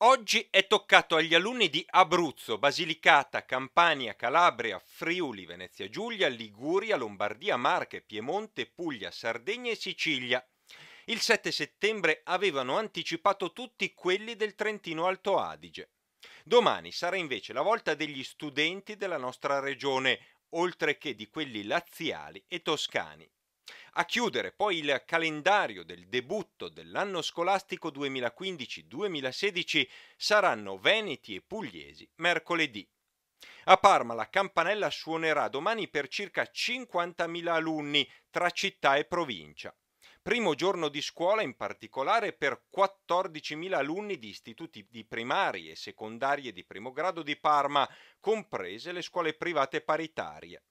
Oggi è toccato agli alunni di Abruzzo, Basilicata, Campania, Calabria, Friuli, Venezia Giulia, Liguria, Lombardia, Marche, Piemonte, Puglia, Sardegna e Sicilia. Il 7 settembre avevano anticipato tutti quelli del Trentino Alto Adige. Domani sarà invece la volta degli studenti della nostra regione, oltre che di quelli laziali e toscani. A chiudere poi il calendario del debutto dell'anno scolastico 2015-2016 saranno veneti e pugliesi mercoledì. A Parma la campanella suonerà domani per circa 50.000 alunni tra città e provincia. Primo giorno di scuola in particolare per 14.000 alunni di istituti di primarie e secondarie di primo grado di Parma, comprese le scuole private paritarie.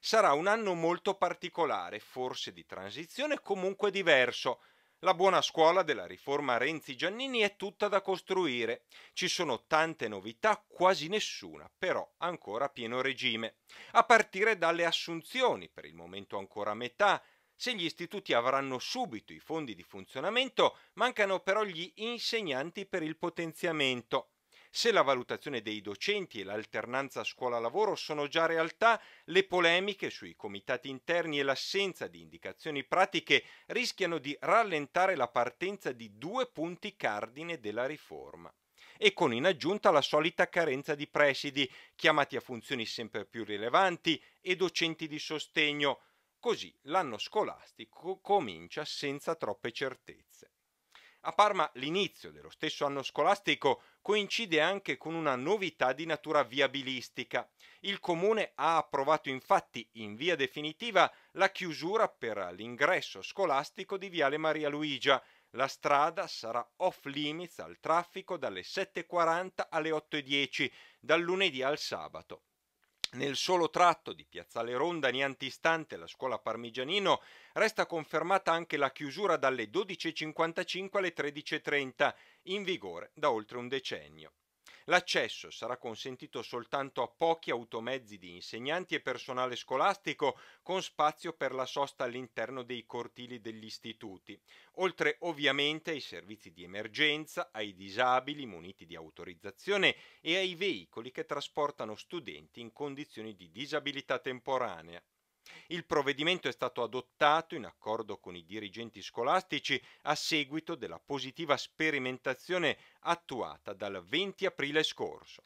Sarà un anno molto particolare, forse di transizione, comunque diverso. La buona scuola della riforma Renzi-Giannini è tutta da costruire. Ci sono tante novità, quasi nessuna, però ancora a pieno regime. A partire dalle assunzioni, per il momento ancora a metà. Se gli istituti avranno subito i fondi di funzionamento, mancano però gli insegnanti per il potenziamento. Se la valutazione dei docenti e l'alternanza scuola-lavoro sono già realtà, le polemiche sui comitati interni e l'assenza di indicazioni pratiche rischiano di rallentare la partenza di due punti cardine della riforma e con in aggiunta la solita carenza di presidi, chiamati a funzioni sempre più rilevanti e docenti di sostegno. Così l'anno scolastico comincia senza troppe certezze. A Parma l'inizio dello stesso anno scolastico coincide anche con una novità di natura viabilistica. Il comune ha approvato infatti in via definitiva la chiusura per l'ingresso scolastico di Viale Maria Luigia. La strada sarà off limits al traffico dalle 7.40 alle 8.10, dal lunedì al sabato. Nel solo tratto di Piazzale Ronda, niente istante, la scuola Parmigianino resta confermata anche la chiusura dalle 12.55 alle 13.30, in vigore da oltre un decennio. L'accesso sarà consentito soltanto a pochi automezzi di insegnanti e personale scolastico con spazio per la sosta all'interno dei cortili degli istituti, oltre ovviamente ai servizi di emergenza, ai disabili muniti di autorizzazione e ai veicoli che trasportano studenti in condizioni di disabilità temporanea. Il provvedimento è stato adottato in accordo con i dirigenti scolastici a seguito della positiva sperimentazione attuata dal 20 aprile scorso.